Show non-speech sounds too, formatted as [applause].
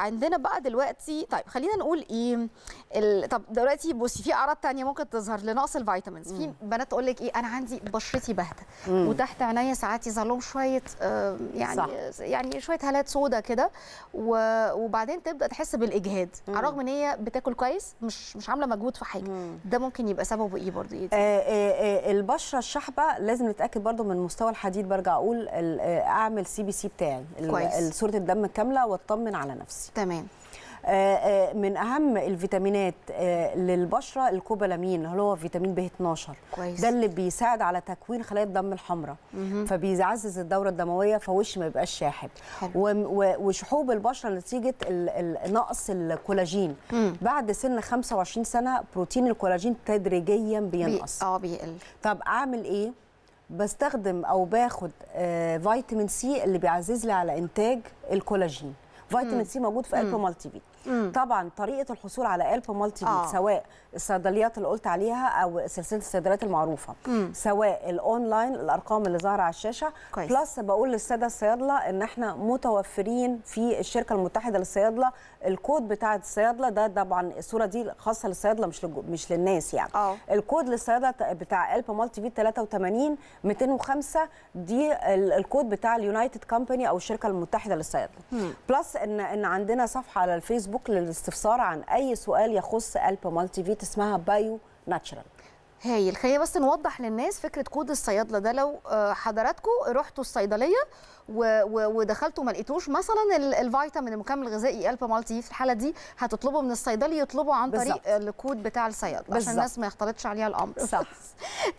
عندنا بقى دلوقتي طيب خلينا نقول ايه ال... طب دلوقتي بصي في اعراض ثانيه ممكن تظهر لنقص الفيتامينز في بنات تقول لك ايه انا عندي بشرتي باهته وتحت عينيا ساعات يظهر لهم شويه آه، يعني صح. يعني شويه هالات سودا كده و... وبعدين تبدا تحس بالاجهاد على الرغم ان هي بتاكل كويس مش مش عامله مجهود في حاجه ده ممكن يبقى سببه ايه برضه ايه آه، آه، البشره الشحبه لازم نتاكد برضه من مستوى الحديد برجع اقول اعمل سي بي سي بتاعي صوره الدم كامله واطمن على نفسي تمام آه، آه، من اهم الفيتامينات آه، للبشره الكوبالامين اللي هو فيتامين ب 12 كويس. ده اللي بيساعد على تكوين خلايا الدم الحمراء فبيعزز الدوره الدمويه فوش ما يبقاش شاحب وشحوب البشره نتيجه نقص الكولاجين مم. بعد سن 25 سنه بروتين الكولاجين تدريجيا بينقص اه بيقل طب اعمل ايه بستخدم او باخد فيتامين سي اللي بيعزز لي على انتاج الكولاجين فيتامين سي موجود في الب مالتي فيت طبعا طريقه الحصول على الب مالتي فيت آه. سواء الصيدليات اللي قلت عليها او سلسله الصيدليات المعروفه مم. سواء الاونلاين الارقام اللي ظاهره على الشاشه كويس. بلس بقول للساده الصيادله ان احنا متوفرين في الشركه المتحده للصيادله الكود بتاع الصيادله ده طبعا الصوره دي خاصه للصيادله مش مش للناس يعني أوه. الكود للصيادله بتاع الب مالتي فيت 83 205 دي الكود بتاع اليونايتد كومباني او الشركه المتحده للصيادله بلس ان ان عندنا صفحه على الفيسبوك للاستفسار عن اي سؤال يخص الب مالتي فيت اسمها بايو ناتشرال هايل خلينا بس نوضح للناس فكره كود الصيادله ده لو آه، حضراتكم رحتوا الصيدليه ودخلتوا ما لقيتوش مثلا الفيتامين المكمل الغذائي البا مالتي في الحاله دي هتطلبه من الصيدلي يطلبه عن طريق بالزبط. الكود بتاع الصيادله عشان الناس ما يختلطش عليها الامر صح [laughs]